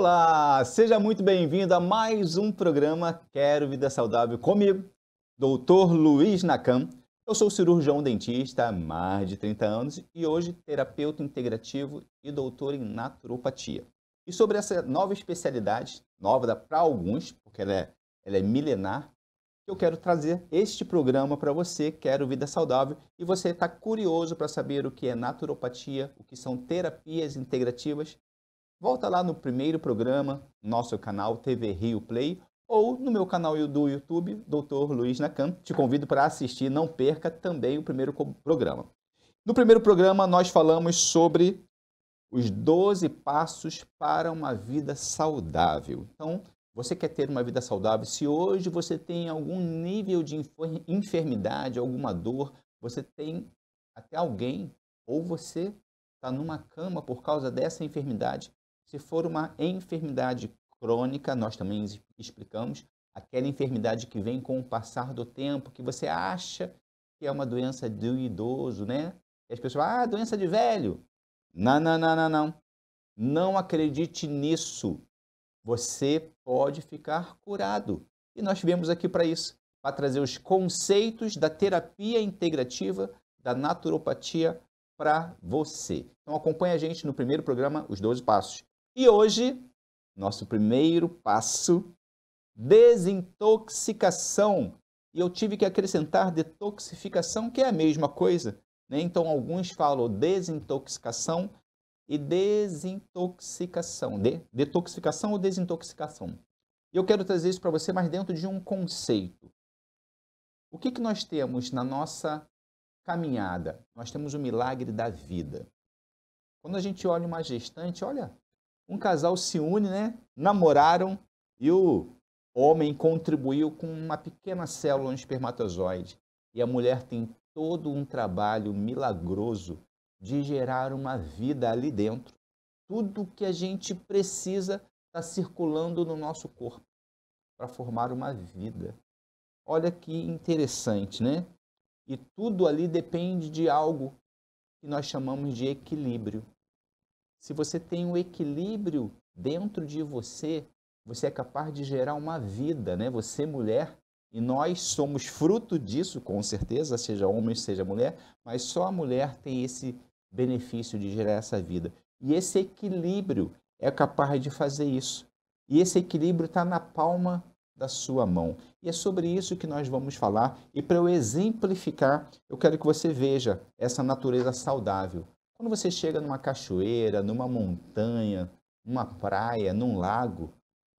Olá, seja muito bem-vindo a mais um programa Quero Vida Saudável comigo, Dr. Luiz Nakam. Eu sou cirurgião dentista há mais de 30 anos e hoje terapeuta integrativo e doutor em naturopatia. E sobre essa nova especialidade, nova para alguns, porque ela é, ela é milenar, eu quero trazer este programa para você, Quero Vida Saudável, e você está curioso para saber o que é naturopatia, o que são terapias integrativas Volta lá no primeiro programa, nosso canal TV Rio Play, ou no meu canal do YouTube, Dr. Luiz Nakam. Te convido para assistir, não perca também o primeiro programa. No primeiro programa, nós falamos sobre os 12 passos para uma vida saudável. Então, você quer ter uma vida saudável? Se hoje você tem algum nível de enfermidade, alguma dor, você tem até alguém, ou você está numa cama por causa dessa enfermidade, se for uma enfermidade crônica, nós também explicamos, aquela enfermidade que vem com o passar do tempo, que você acha que é uma doença do idoso, né? E as pessoas, ah, doença de velho. Não, não, não, não, não. Não acredite nisso. Você pode ficar curado. E nós viemos aqui para isso, para trazer os conceitos da terapia integrativa da naturopatia para você. Então acompanha a gente no primeiro programa, Os 12 Passos. E hoje, nosso primeiro passo, desintoxicação. E eu tive que acrescentar detoxificação, que é a mesma coisa. Né? Então, alguns falam desintoxicação e desintoxicação. De, detoxificação ou desintoxicação. Eu quero trazer isso para você, mas dentro de um conceito. O que, que nós temos na nossa caminhada? Nós temos o milagre da vida. Quando a gente olha uma gestante, olha, um casal se une, né? Namoraram e o homem contribuiu com uma pequena célula, um espermatozoide. E a mulher tem todo um trabalho milagroso de gerar uma vida ali dentro. Tudo que a gente precisa está circulando no nosso corpo para formar uma vida. Olha que interessante, né? E tudo ali depende de algo que nós chamamos de equilíbrio. Se você tem um equilíbrio dentro de você, você é capaz de gerar uma vida, né? Você mulher e nós somos fruto disso, com certeza, seja homem, seja mulher, mas só a mulher tem esse benefício de gerar essa vida. E esse equilíbrio é capaz de fazer isso. E esse equilíbrio está na palma da sua mão. E é sobre isso que nós vamos falar. E para eu exemplificar, eu quero que você veja essa natureza saudável. Quando você chega numa cachoeira, numa montanha, numa praia, num lago,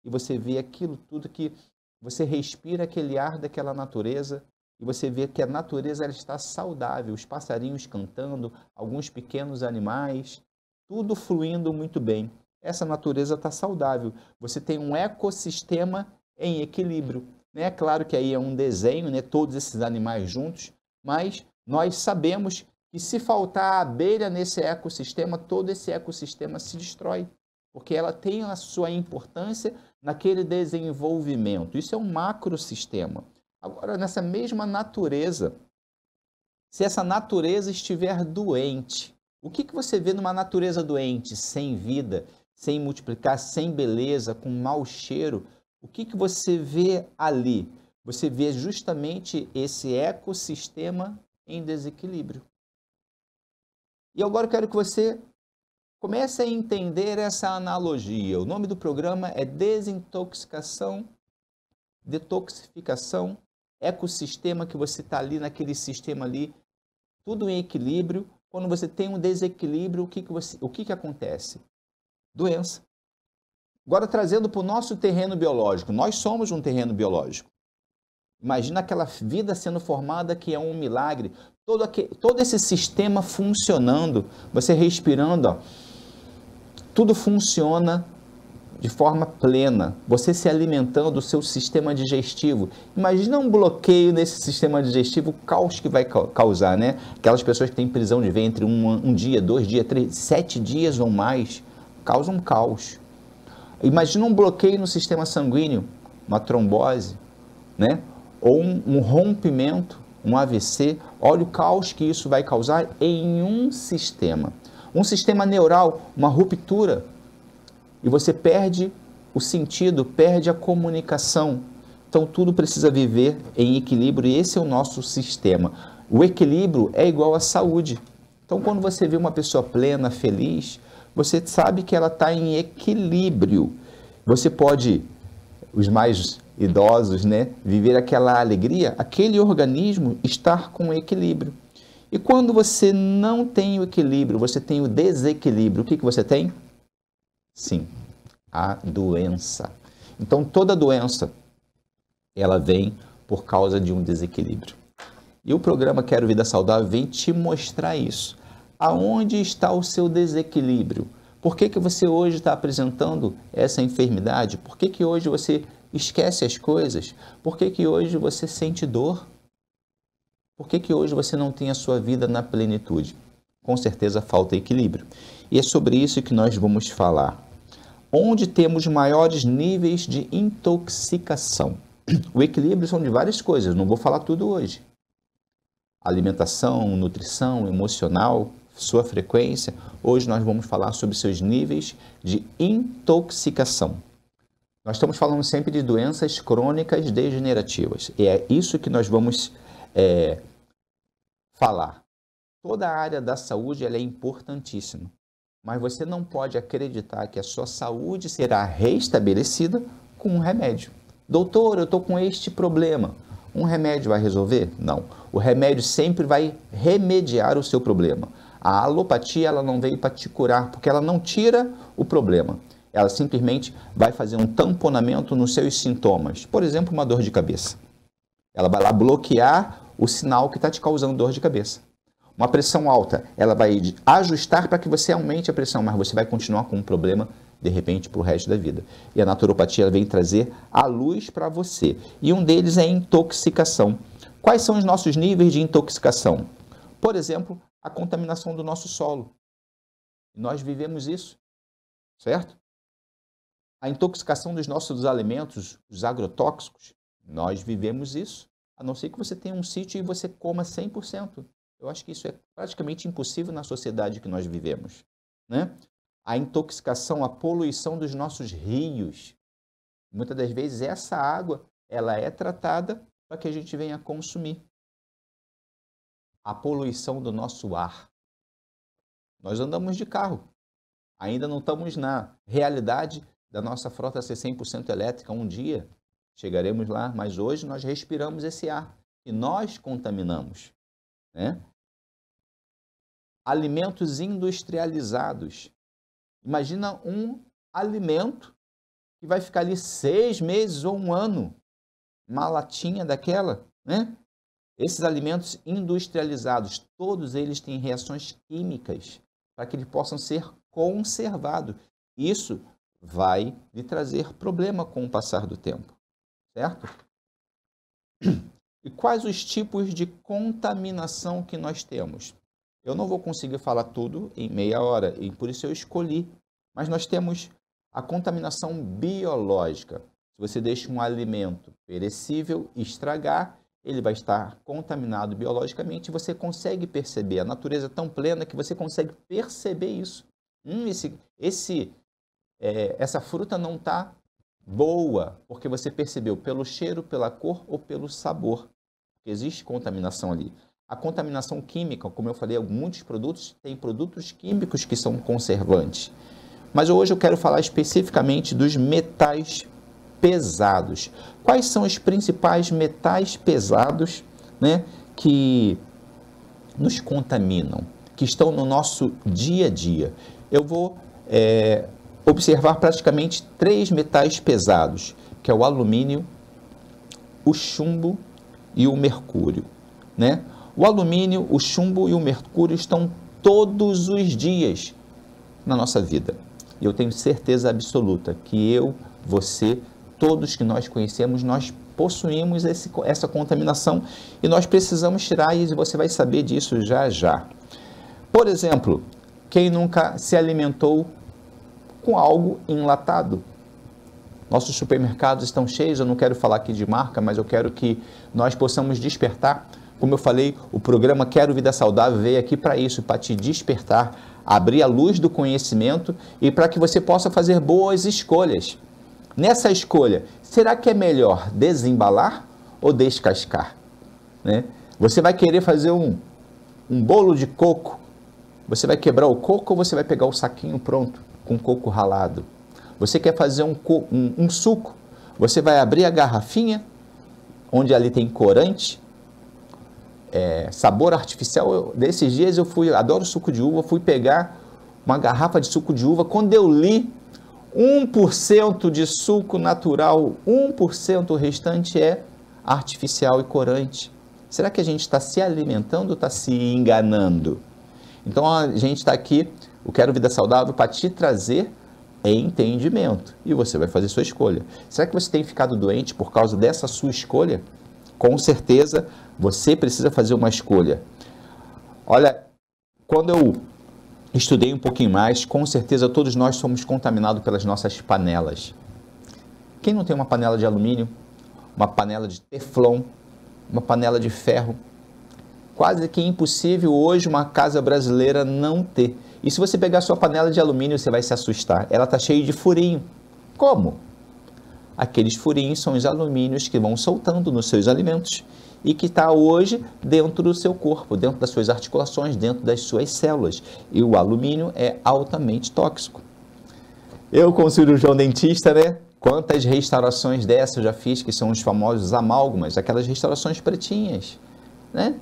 e você vê aquilo tudo que você respira aquele ar daquela natureza e você vê que a natureza está saudável, os passarinhos cantando, alguns pequenos animais, tudo fluindo muito bem. Essa natureza está saudável. Você tem um ecossistema em equilíbrio. É né? claro que aí é um desenho, né? todos esses animais juntos, mas nós sabemos e se faltar a abelha nesse ecossistema, todo esse ecossistema se destrói, porque ela tem a sua importância naquele desenvolvimento. Isso é um macrosistema. Agora, nessa mesma natureza, se essa natureza estiver doente, o que, que você vê numa natureza doente, sem vida, sem multiplicar, sem beleza, com mau cheiro? O que, que você vê ali? Você vê justamente esse ecossistema em desequilíbrio. E agora eu quero que você comece a entender essa analogia. O nome do programa é Desintoxicação, Detoxificação, Ecossistema, que você está ali naquele sistema ali, tudo em equilíbrio. Quando você tem um desequilíbrio, o que, que, você, o que, que acontece? Doença. Agora, trazendo para o nosso terreno biológico, nós somos um terreno biológico. Imagina aquela vida sendo formada que é um milagre todo, aquele, todo esse sistema funcionando, você respirando, ó, tudo funciona de forma plena, você se alimentando do seu sistema digestivo. Imagina um bloqueio nesse sistema digestivo, o caos que vai causar, né? Aquelas pessoas que têm prisão de ventre um, um dia, dois dias, três, sete dias ou mais, causam um caos. Imagina um bloqueio no sistema sanguíneo, uma trombose, né? Ou um, um rompimento um AVC, olha o caos que isso vai causar em um sistema. Um sistema neural, uma ruptura, e você perde o sentido, perde a comunicação. Então tudo precisa viver em equilíbrio e esse é o nosso sistema. O equilíbrio é igual à saúde. Então quando você vê uma pessoa plena, feliz, você sabe que ela está em equilíbrio. Você pode, os mais idosos, né, viver aquela alegria, aquele organismo estar com equilíbrio. E quando você não tem o equilíbrio, você tem o desequilíbrio, o que, que você tem? Sim, a doença. Então, toda doença, ela vem por causa de um desequilíbrio. E o programa Quero Vida Saudável vem te mostrar isso. Aonde está o seu desequilíbrio? Por que, que você hoje está apresentando essa enfermidade? Por que, que hoje você esquece as coisas? Por que, que hoje você sente dor? Por que, que hoje você não tem a sua vida na plenitude? Com certeza falta equilíbrio. E é sobre isso que nós vamos falar. Onde temos maiores níveis de intoxicação? O equilíbrio são de várias coisas, não vou falar tudo hoje. Alimentação, nutrição, emocional, sua frequência. Hoje nós vamos falar sobre seus níveis de intoxicação. Nós estamos falando sempre de doenças crônicas degenerativas. E é isso que nós vamos é, falar. Toda a área da saúde ela é importantíssima. Mas você não pode acreditar que a sua saúde será restabelecida com um remédio. Doutor, eu estou com este problema. Um remédio vai resolver? Não. O remédio sempre vai remediar o seu problema. A alopatia ela não veio para te curar, porque ela não tira o problema ela simplesmente vai fazer um tamponamento nos seus sintomas. Por exemplo, uma dor de cabeça. Ela vai lá bloquear o sinal que está te causando dor de cabeça. Uma pressão alta, ela vai ajustar para que você aumente a pressão, mas você vai continuar com um problema de repente para o resto da vida. E a naturopatia vem trazer a luz para você. E um deles é intoxicação. Quais são os nossos níveis de intoxicação? Por exemplo, a contaminação do nosso solo. Nós vivemos isso, certo? a intoxicação dos nossos alimentos, os agrotóxicos, nós vivemos isso. A não ser que você tenha um sítio e você coma 100%. Eu acho que isso é praticamente impossível na sociedade que nós vivemos. Né? A intoxicação, a poluição dos nossos rios. Muitas das vezes essa água ela é tratada para que a gente venha consumir. A poluição do nosso ar. Nós andamos de carro. Ainda não estamos na realidade da nossa frota ser 100% elétrica um dia. Chegaremos lá, mas hoje nós respiramos esse ar e nós contaminamos. Né? Alimentos industrializados. Imagina um alimento que vai ficar ali seis meses ou um ano, uma latinha daquela, né? Esses alimentos industrializados, todos eles têm reações químicas para que eles possam ser conservados. Isso vai lhe trazer problema com o passar do tempo, certo? E quais os tipos de contaminação que nós temos? Eu não vou conseguir falar tudo em meia hora, e por isso eu escolhi. Mas nós temos a contaminação biológica. Se você deixa um alimento perecível estragar, ele vai estar contaminado biologicamente. Você consegue perceber a natureza é tão plena que você consegue perceber isso. Hum, esse, esse é, essa fruta não está boa, porque você percebeu pelo cheiro, pela cor ou pelo sabor. Existe contaminação ali. A contaminação química, como eu falei, muitos produtos têm produtos químicos que são conservantes. Mas hoje eu quero falar especificamente dos metais pesados. Quais são os principais metais pesados né, que nos contaminam, que estão no nosso dia a dia? Eu vou é, observar praticamente três metais pesados, que é o alumínio, o chumbo e o mercúrio, né? O alumínio, o chumbo e o mercúrio estão todos os dias na nossa vida. E eu tenho certeza absoluta que eu, você, todos que nós conhecemos, nós possuímos esse, essa contaminação e nós precisamos tirar e você vai saber disso já já. Por exemplo, quem nunca se alimentou com algo enlatado. Nossos supermercados estão cheios, eu não quero falar aqui de marca, mas eu quero que nós possamos despertar. Como eu falei, o programa Quero Vida Saudável veio aqui para isso, para te despertar, abrir a luz do conhecimento e para que você possa fazer boas escolhas. Nessa escolha, será que é melhor desembalar ou descascar? Né? Você vai querer fazer um, um bolo de coco, você vai quebrar o coco ou você vai pegar o saquinho pronto? com coco ralado. Você quer fazer um, um, um suco, você vai abrir a garrafinha, onde ali tem corante, é, sabor artificial. Eu, desses dias eu fui, adoro suco de uva, fui pegar uma garrafa de suco de uva. Quando eu li 1% de suco natural, 1% o restante é artificial e corante. Será que a gente está se alimentando ou está se enganando? Então a gente está aqui o Quero Vida Saudável para te trazer entendimento. E você vai fazer sua escolha. Será que você tem ficado doente por causa dessa sua escolha? Com certeza, você precisa fazer uma escolha. Olha, quando eu estudei um pouquinho mais, com certeza todos nós somos contaminados pelas nossas panelas. Quem não tem uma panela de alumínio, uma panela de teflon, uma panela de ferro? Quase que impossível hoje uma casa brasileira não ter. E se você pegar sua panela de alumínio, você vai se assustar. Ela está cheia de furinho. Como? Aqueles furinhos são os alumínios que vão soltando nos seus alimentos e que está hoje dentro do seu corpo, dentro das suas articulações, dentro das suas células. E o alumínio é altamente tóxico. Eu, como cirurgião dentista, né? Quantas restaurações dessas eu já fiz, que são os famosos amálgamas, aquelas restaurações pretinhas, né?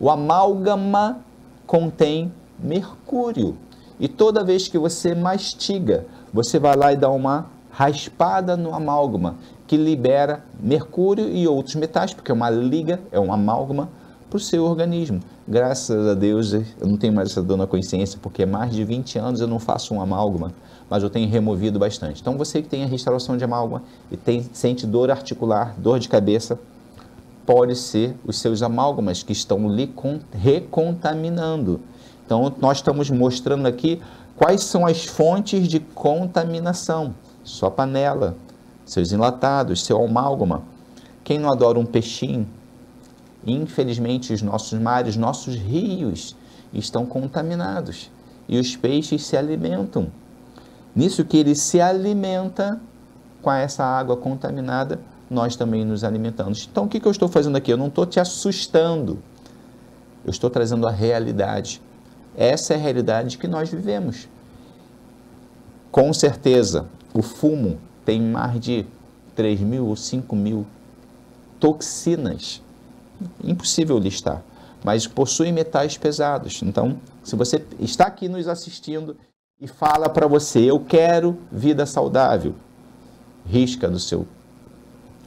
O amálgama contém mercúrio. E toda vez que você mastiga, você vai lá e dá uma raspada no amálgama, que libera mercúrio e outros metais, porque é uma liga, é um amálgama para o seu organismo. Graças a Deus, eu não tenho mais essa dor na consciência, porque há mais de 20 anos eu não faço um amálgama, mas eu tenho removido bastante. Então, você que tem a restauração de amálgama e tem, sente dor articular, dor de cabeça, pode ser os seus amálgamas que estão lhe recontaminando. Então, nós estamos mostrando aqui quais são as fontes de contaminação. Sua panela, seus enlatados, seu amálgama. Quem não adora um peixinho? Infelizmente, os nossos mares, nossos rios estão contaminados e os peixes se alimentam. Nisso que ele se alimenta com essa água contaminada, nós também nos alimentamos. Então, o que eu estou fazendo aqui? Eu não estou te assustando, eu estou trazendo a realidade essa é a realidade que nós vivemos. Com certeza, o fumo tem mais de 3 mil ou 5 mil toxinas. Impossível listar, mas possui metais pesados. Então, se você está aqui nos assistindo e fala para você, eu quero vida saudável, risca do seu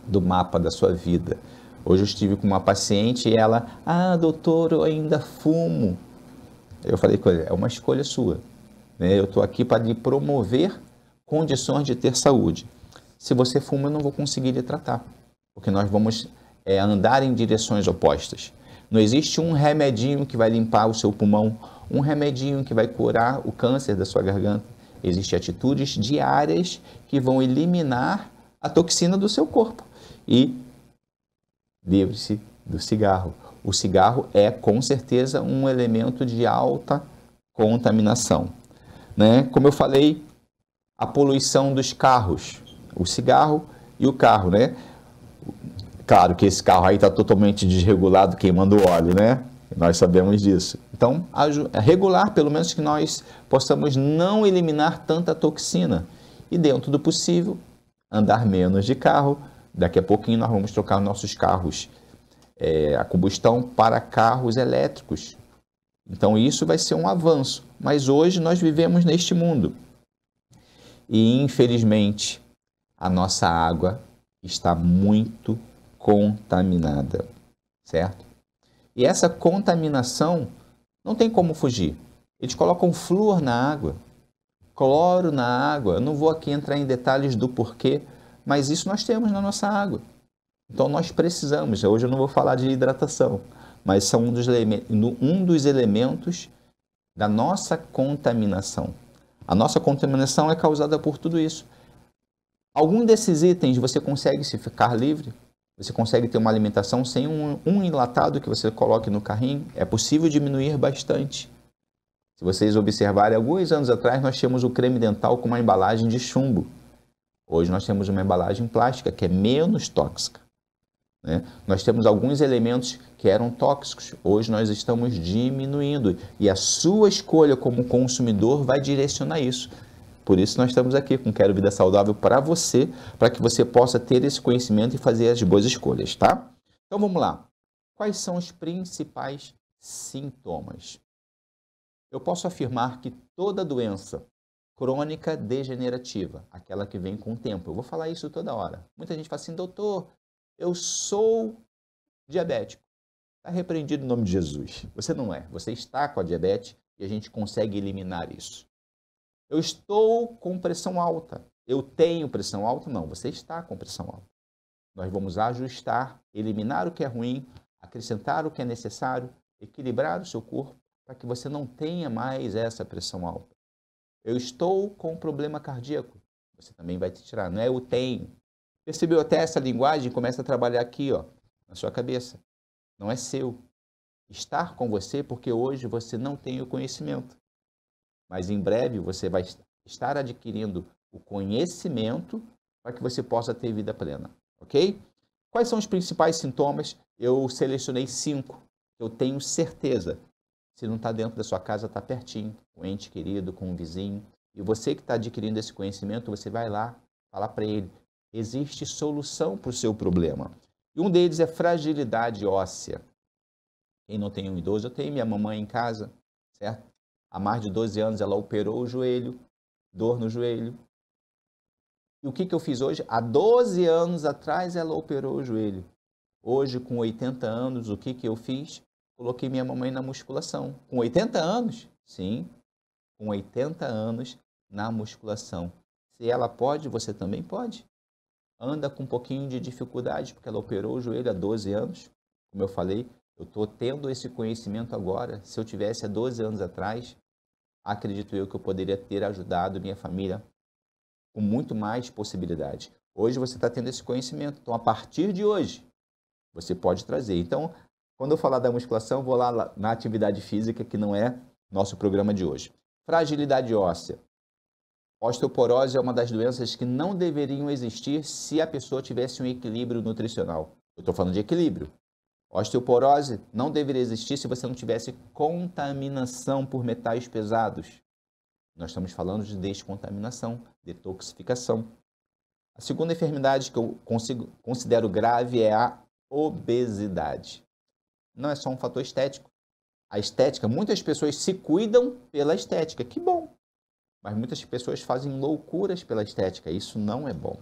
do mapa da sua vida. Hoje eu estive com uma paciente e ela, ah, doutor, eu ainda fumo. Eu falei com ele, é uma escolha sua. Né? Eu estou aqui para lhe promover condições de ter saúde. Se você fuma, eu não vou conseguir lhe tratar, porque nós vamos é, andar em direções opostas. Não existe um remedinho que vai limpar o seu pulmão, um remedinho que vai curar o câncer da sua garganta. Existem atitudes diárias que vão eliminar a toxina do seu corpo. E livre-se do cigarro o cigarro é com certeza um elemento de alta contaminação. Né? Como eu falei, a poluição dos carros, o cigarro e o carro, né? Claro que esse carro aí está totalmente desregulado, queimando óleo, né? Nós sabemos disso. Então, é regular, pelo menos que nós possamos não eliminar tanta toxina. E dentro do possível, andar menos de carro. Daqui a pouquinho nós vamos trocar nossos carros é, a combustão para carros elétricos. Então isso vai ser um avanço, mas hoje nós vivemos neste mundo. E infelizmente a nossa água está muito contaminada, certo? E essa contaminação não tem como fugir. Eles colocam flúor na água, cloro na água. Eu não vou aqui entrar em detalhes do porquê, mas isso nós temos na nossa água. Então nós precisamos, hoje eu não vou falar de hidratação, mas são um dos, um dos elementos da nossa contaminação. A nossa contaminação é causada por tudo isso. Algum desses itens você consegue se ficar livre? Você consegue ter uma alimentação sem um, um enlatado que você coloque no carrinho? É possível diminuir bastante. Se vocês observarem, alguns anos atrás nós tínhamos o creme dental com uma embalagem de chumbo. Hoje nós temos uma embalagem plástica que é menos tóxica. Né? Nós temos alguns elementos que eram tóxicos, hoje nós estamos diminuindo e a sua escolha como consumidor vai direcionar isso. Por isso nós estamos aqui com Quero Vida Saudável para você, para que você possa ter esse conhecimento e fazer as boas escolhas, tá? Então vamos lá. Quais são os principais sintomas? Eu posso afirmar que toda doença crônica degenerativa, aquela que vem com o tempo, eu vou falar isso toda hora. Muita gente fala assim, doutor, eu sou diabético. Está repreendido o no nome de Jesus. Você não é. Você está com a diabetes e a gente consegue eliminar isso. Eu estou com pressão alta. Eu tenho pressão alta? Não, você está com pressão alta. Nós vamos ajustar, eliminar o que é ruim, acrescentar o que é necessário, equilibrar o seu corpo para que você não tenha mais essa pressão alta. Eu estou com problema cardíaco. Você também vai te tirar. Não é eu tenho, Percebeu até essa linguagem? Começa a trabalhar aqui, ó, na sua cabeça. Não é seu. Estar com você porque hoje você não tem o conhecimento. Mas em breve você vai estar adquirindo o conhecimento para que você possa ter vida plena, ok? Quais são os principais sintomas? Eu selecionei cinco. Eu tenho certeza. Se não está dentro da sua casa, está pertinho, com um ente querido, com um vizinho. E você que está adquirindo esse conhecimento, você vai lá falar para ele existe solução para o seu problema. E um deles é fragilidade óssea. Quem não tem um idoso, eu tenho minha mamãe em casa, certo? Há mais de 12 anos ela operou o joelho, dor no joelho. E o que, que eu fiz hoje? Há 12 anos atrás ela operou o joelho. Hoje, com 80 anos, o que, que eu fiz? Coloquei minha mamãe na musculação. Com 80 anos? Sim, com 80 anos na musculação. Se ela pode, você também pode anda com um pouquinho de dificuldade, porque ela operou o joelho há 12 anos. Como eu falei, eu estou tendo esse conhecimento agora. Se eu tivesse há 12 anos atrás, acredito eu que eu poderia ter ajudado minha família com muito mais possibilidade. Hoje você está tendo esse conhecimento. Então, a partir de hoje, você pode trazer. Então, quando eu falar da musculação, vou lá na atividade física, que não é nosso programa de hoje. Fragilidade óssea. Osteoporose é uma das doenças que não deveriam existir se a pessoa tivesse um equilíbrio nutricional. Eu estou falando de equilíbrio. Osteoporose não deveria existir se você não tivesse contaminação por metais pesados. Nós estamos falando de descontaminação, detoxificação. A segunda enfermidade que eu consigo, considero grave é a obesidade. Não é só um fator estético. A estética, muitas pessoas se cuidam pela estética. Que bom! Mas muitas pessoas fazem loucuras pela estética, isso não é bom.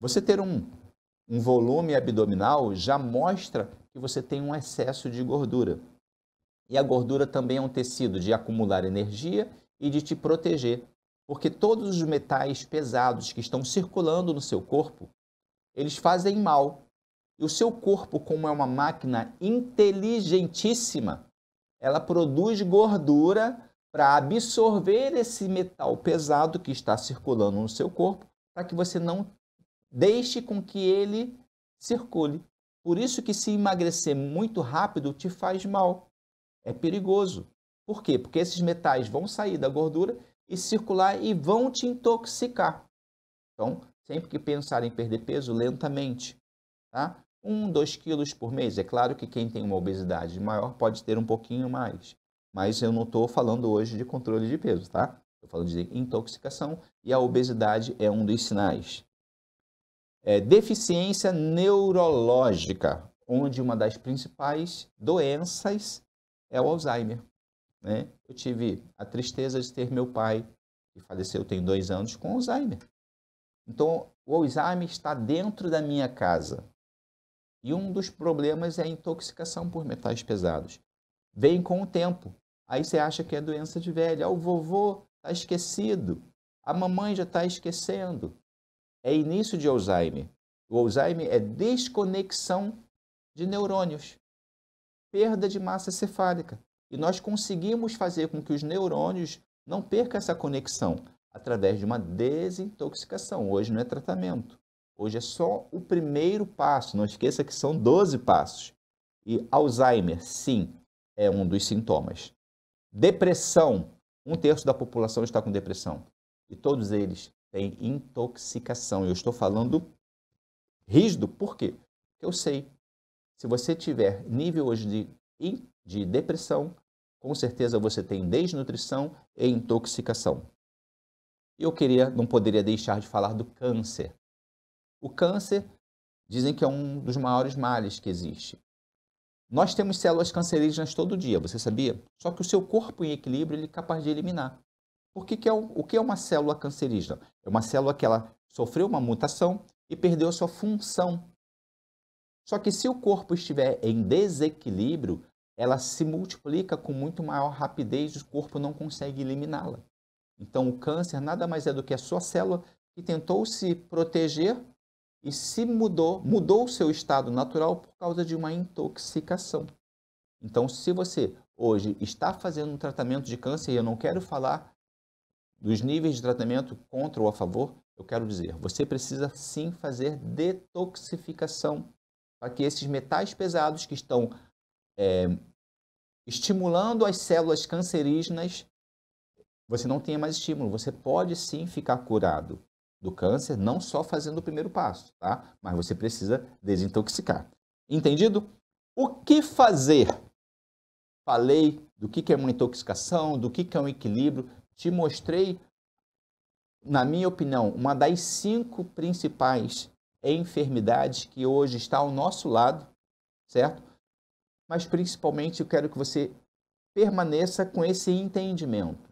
Você ter um, um volume abdominal já mostra que você tem um excesso de gordura. E a gordura também é um tecido de acumular energia e de te proteger, porque todos os metais pesados que estão circulando no seu corpo, eles fazem mal. E o seu corpo, como é uma máquina inteligentíssima, ela produz gordura para absorver esse metal pesado que está circulando no seu corpo, para que você não deixe com que ele circule. Por isso que se emagrecer muito rápido te faz mal. É perigoso. Por quê? Porque esses metais vão sair da gordura e circular e vão te intoxicar. Então, sempre que pensar em perder peso lentamente, tá? um, dois quilos por mês. É claro que quem tem uma obesidade maior pode ter um pouquinho mais. Mas eu não estou falando hoje de controle de peso, tá? Estou falando de intoxicação e a obesidade é um dos sinais. É, deficiência neurológica, onde uma das principais doenças é o Alzheimer. Né? Eu tive a tristeza de ter meu pai, que faleceu tem dois anos, com Alzheimer. Então, o Alzheimer está dentro da minha casa. E um dos problemas é a intoxicação por metais pesados. Vem com o tempo. Aí você acha que é doença de velho. Ah, o vovô está esquecido. A mamãe já está esquecendo. É início de Alzheimer. O Alzheimer é desconexão de neurônios, perda de massa cefálica. E nós conseguimos fazer com que os neurônios não percam essa conexão através de uma desintoxicação. Hoje não é tratamento. Hoje é só o primeiro passo. Não esqueça que são 12 passos. E Alzheimer, sim, é um dos sintomas. Depressão. Um terço da população está com depressão. E todos eles têm intoxicação. Eu estou falando rígido, por quê? Porque eu sei. Se você tiver nível hoje de, de depressão, com certeza você tem desnutrição e intoxicação. Eu queria, não poderia deixar de falar do câncer. O câncer dizem que é um dos maiores males que existe. Nós temos células cancerígenas todo dia, você sabia? Só que o seu corpo em equilíbrio ele é capaz de eliminar. Por que, que é o, o que é uma célula cancerígena? É uma célula que ela sofreu uma mutação e perdeu a sua função. Só que se o corpo estiver em desequilíbrio, ela se multiplica com muito maior rapidez e o corpo não consegue eliminá-la. Então, o câncer nada mais é do que a sua célula que tentou se proteger e se mudou, mudou o seu estado natural por causa de uma intoxicação. Então, se você hoje está fazendo um tratamento de câncer, e eu não quero falar dos níveis de tratamento contra ou a favor, eu quero dizer, você precisa sim fazer detoxificação para que esses metais pesados que estão é, estimulando as células cancerígenas, você não tenha mais estímulo, você pode sim ficar curado do câncer, não só fazendo o primeiro passo, tá? Mas você precisa desintoxicar. Entendido? O que fazer? Falei do que é uma intoxicação, do que é um equilíbrio, te mostrei, na minha opinião, uma das cinco principais enfermidades que hoje está ao nosso lado, certo? Mas principalmente eu quero que você permaneça com esse entendimento.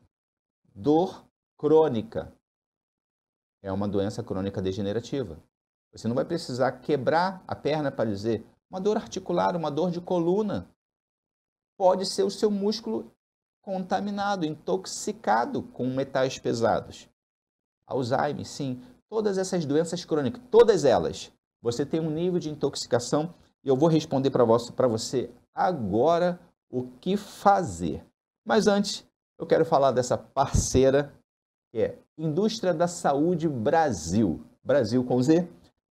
Dor crônica é uma doença crônica degenerativa. Você não vai precisar quebrar a perna para dizer uma dor articular, uma dor de coluna. Pode ser o seu músculo contaminado, intoxicado com metais pesados. Alzheimer, sim. Todas essas doenças crônicas, todas elas, você tem um nível de intoxicação e eu vou responder para você agora o que fazer. Mas antes, eu quero falar dessa parceira que é Indústria da Saúde Brasil. Brasil com Z.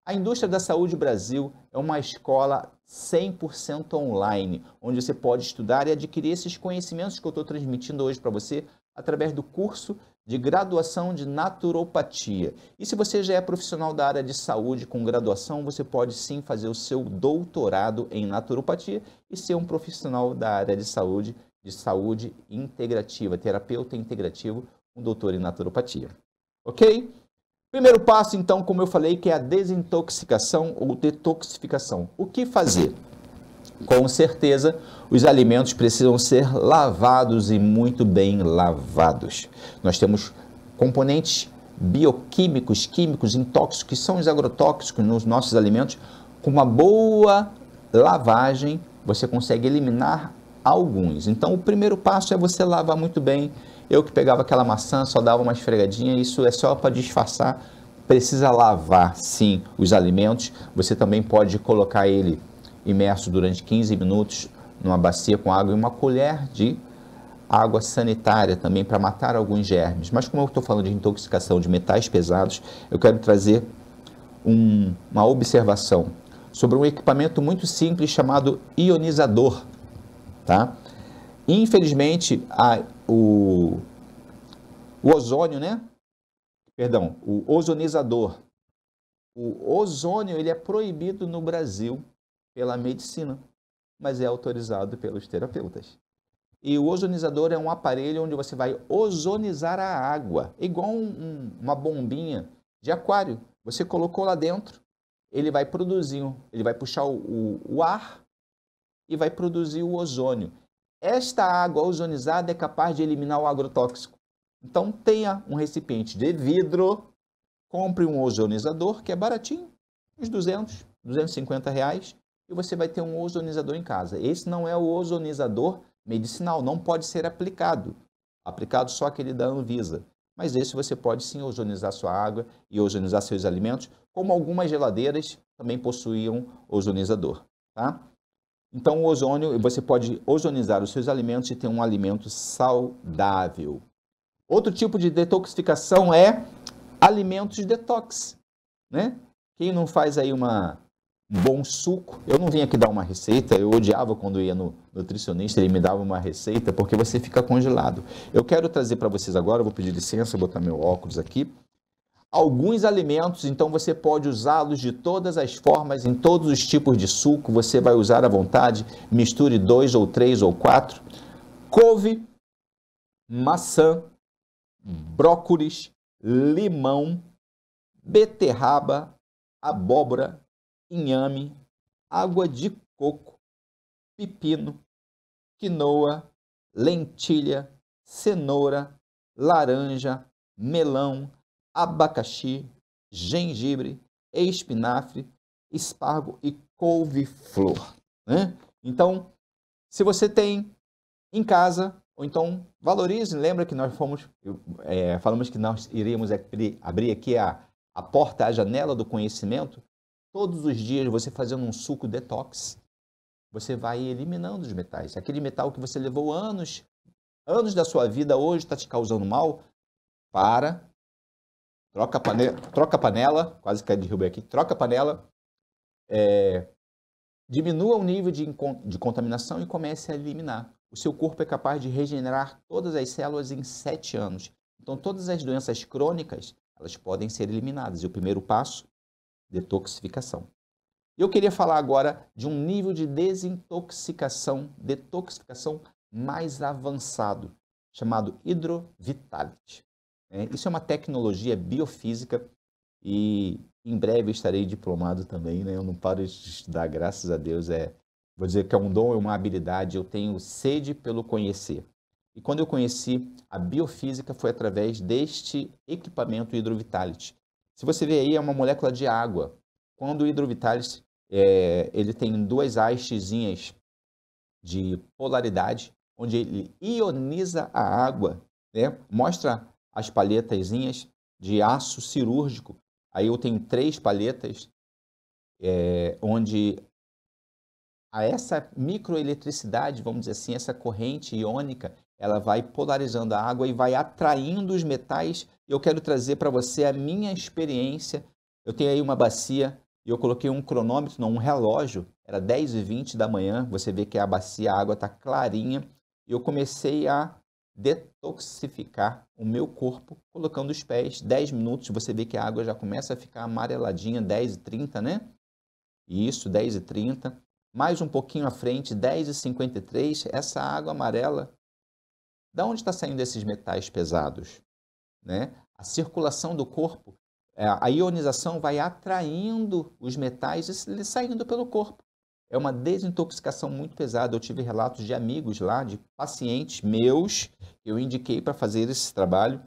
A Indústria da Saúde Brasil é uma escola 100% online, onde você pode estudar e adquirir esses conhecimentos que eu estou transmitindo hoje para você através do curso de graduação de naturopatia. E se você já é profissional da área de saúde com graduação, você pode sim fazer o seu doutorado em naturopatia e ser um profissional da área de saúde, de saúde integrativa, terapeuta integrativo um doutor em naturopatia. Ok? Primeiro passo, então, como eu falei, que é a desintoxicação ou detoxificação. O que fazer? Com certeza, os alimentos precisam ser lavados e muito bem lavados. Nós temos componentes bioquímicos, químicos, intóxicos, que são os agrotóxicos nos nossos alimentos. Com uma boa lavagem, você consegue eliminar alguns. Então, o primeiro passo é você lavar muito bem eu que pegava aquela maçã, só dava uma esfregadinha, isso é só para disfarçar. Precisa lavar, sim, os alimentos. Você também pode colocar ele imerso durante 15 minutos numa bacia com água e uma colher de água sanitária também para matar alguns germes. Mas como eu estou falando de intoxicação de metais pesados, eu quero trazer um, uma observação sobre um equipamento muito simples chamado ionizador, tá? Infelizmente, a o, o ozônio, né? Perdão, o ozonizador. O ozônio ele é proibido no Brasil pela medicina, mas é autorizado pelos terapeutas. E o ozonizador é um aparelho onde você vai ozonizar a água, igual um, um, uma bombinha de aquário. Você colocou lá dentro, ele vai produzir, ele vai puxar o, o, o ar e vai produzir o ozônio. Esta água ozonizada é capaz de eliminar o agrotóxico. Então tenha um recipiente de vidro, compre um ozonizador, que é baratinho, uns 200, 250 reais, e você vai ter um ozonizador em casa. Esse não é o ozonizador medicinal, não pode ser aplicado. Aplicado só aquele da Anvisa. Mas esse você pode sim ozonizar sua água e ozonizar seus alimentos, como algumas geladeiras também possuíam ozonizador, tá? Então, o ozônio, você pode ozonizar os seus alimentos e ter um alimento saudável. Outro tipo de detoxificação é alimentos de detox, né? Quem não faz aí uma, um bom suco? Eu não vim aqui dar uma receita, eu odiava quando ia no nutricionista, ele me dava uma receita, porque você fica congelado. Eu quero trazer para vocês agora, vou pedir licença, botar meu óculos aqui, alguns alimentos, então você pode usá-los de todas as formas, em todos os tipos de suco, você vai usar à vontade, misture dois ou três ou quatro. Couve, maçã, brócolis, limão, beterraba, abóbora, inhame, água de coco, pepino, quinoa, lentilha, cenoura, laranja, melão, abacaxi, gengibre, espinafre, espargo e couve-flor. Né? Então, se você tem em casa, ou então valorize, lembra que nós fomos, é, falamos que nós iríamos abrir, abrir aqui a, a porta, a janela do conhecimento. Todos os dias você fazendo um suco detox, você vai eliminando os metais. Aquele metal que você levou anos, anos da sua vida hoje está te causando mal, para troca panela, troca panela quase que de aqui, troca panela, é, diminua o nível de, de contaminação e comece a eliminar. O seu corpo é capaz de regenerar todas as células em sete anos. Então, todas as doenças crônicas, elas podem ser eliminadas. E o primeiro passo, detoxificação. Eu queria falar agora de um nível de desintoxicação, detoxificação mais avançado, chamado hidrovitality. É, isso é uma tecnologia biofísica e em breve estarei diplomado também, né? Eu não paro de estudar, graças a Deus. É, vou dizer que é um dom, é uma habilidade. Eu tenho sede pelo conhecer. E quando eu conheci a biofísica foi através deste equipamento Hydrovitality. Se você vê aí, é uma molécula de água. Quando o Hydrovitality, é, ele tem duas hastezinhas de polaridade, onde ele ioniza a água, né? mostra as palhetazinhas de aço cirúrgico. Aí eu tenho três palhetas é, onde a essa microeletricidade, vamos dizer assim, essa corrente iônica, ela vai polarizando a água e vai atraindo os metais. Eu quero trazer para você a minha experiência. Eu tenho aí uma bacia e eu coloquei um cronômetro, não, um relógio. Era 10 e 20 da manhã, você vê que a bacia, a água está clarinha. E eu comecei a detoxificar o meu corpo, colocando os pés 10 minutos. Você vê que a água já começa a ficar amareladinha, 10 e 30, né? Isso, 10 e 30. Mais um pouquinho à frente, 10 e 53, essa água amarela. Da onde está saindo esses metais pesados? Né? A circulação do corpo, é, a ionização vai atraindo os metais e saindo pelo corpo é uma desintoxicação muito pesada. Eu tive relatos de amigos lá, de pacientes meus, eu indiquei para fazer esse trabalho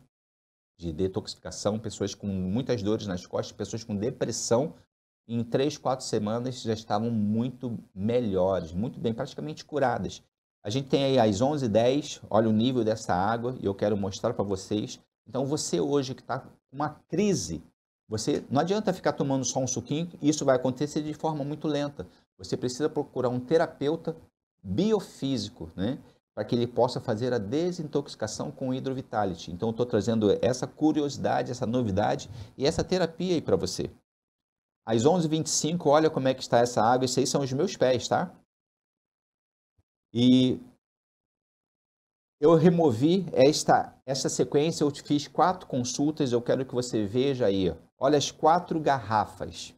de detoxificação, pessoas com muitas dores nas costas, pessoas com depressão. Em três, quatro semanas já estavam muito melhores, muito bem, praticamente curadas. A gente tem aí às 11h10, olha o nível dessa água e eu quero mostrar para vocês. Então, você hoje que está com uma crise, você não adianta ficar tomando só um suquinho, isso vai acontecer de forma muito lenta. Você precisa procurar um terapeuta biofísico, né? Para que ele possa fazer a desintoxicação com hidrovitality. Então, estou trazendo essa curiosidade, essa novidade e essa terapia aí para você. Às 11h25, olha como é que está essa água. Esses aí são os meus pés, tá? E eu removi esta, essa sequência, eu fiz quatro consultas, eu quero que você veja aí. Olha as quatro garrafas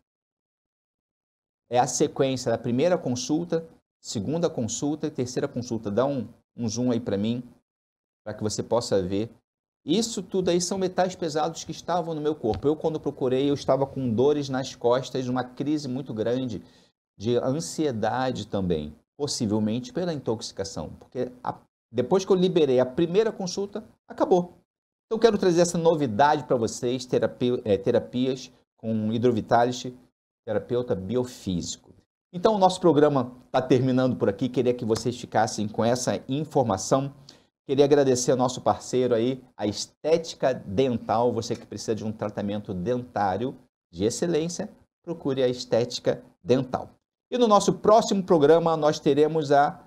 é a sequência da primeira consulta, segunda consulta e terceira consulta. Dá um, um zoom aí para mim, para que você possa ver. Isso tudo aí são metais pesados que estavam no meu corpo. Eu, quando procurei, eu estava com dores nas costas, uma crise muito grande de ansiedade também, possivelmente pela intoxicação, porque a, depois que eu liberei a primeira consulta, acabou. Então, quero trazer essa novidade para vocês, terapia, é, terapias com hidrovitality, terapeuta biofísico. Então, o nosso programa está terminando por aqui. Queria que vocês ficassem com essa informação. Queria agradecer ao nosso parceiro aí, a Estética Dental. Você que precisa de um tratamento dentário de excelência, procure a Estética Dental. E no nosso próximo programa, nós teremos a,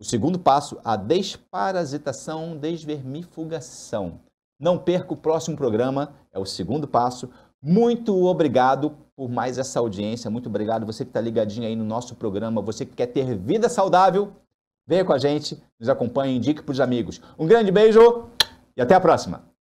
o segundo passo, a desparasitação, desvermifugação. Não perca o próximo programa, é o segundo passo. Muito obrigado por mais essa audiência. Muito obrigado. Você que está ligadinho aí no nosso programa, você que quer ter vida saudável, venha com a gente, nos acompanhe, indique para os amigos. Um grande beijo e até a próxima!